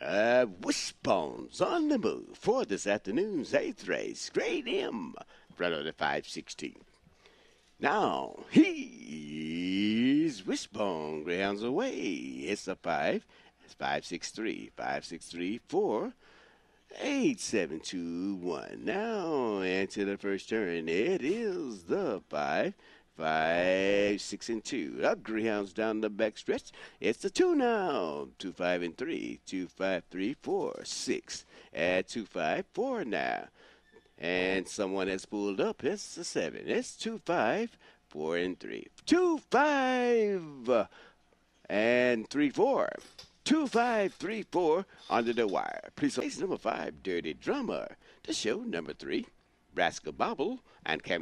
Uh, Wishbones on the move for this afternoon's eighth race. Grade M, brother to the 516. Now, he's Wishbone, grounds away. It's a 5, it's 563, 563, 4. Now, into the first turn. It is the 5 five, six, and two. Up greyhounds down the back stretch. It's the two now. Two, five, and three. Two, five, three, four, six. Add two, five, four now. And someone has pulled up. It's the seven. It's two, five, four, and three. Two, five, and three, four. 2534 under the wire. Please place number five, Dirty Drummer, to show number three, Rascal Bobble, and Cam.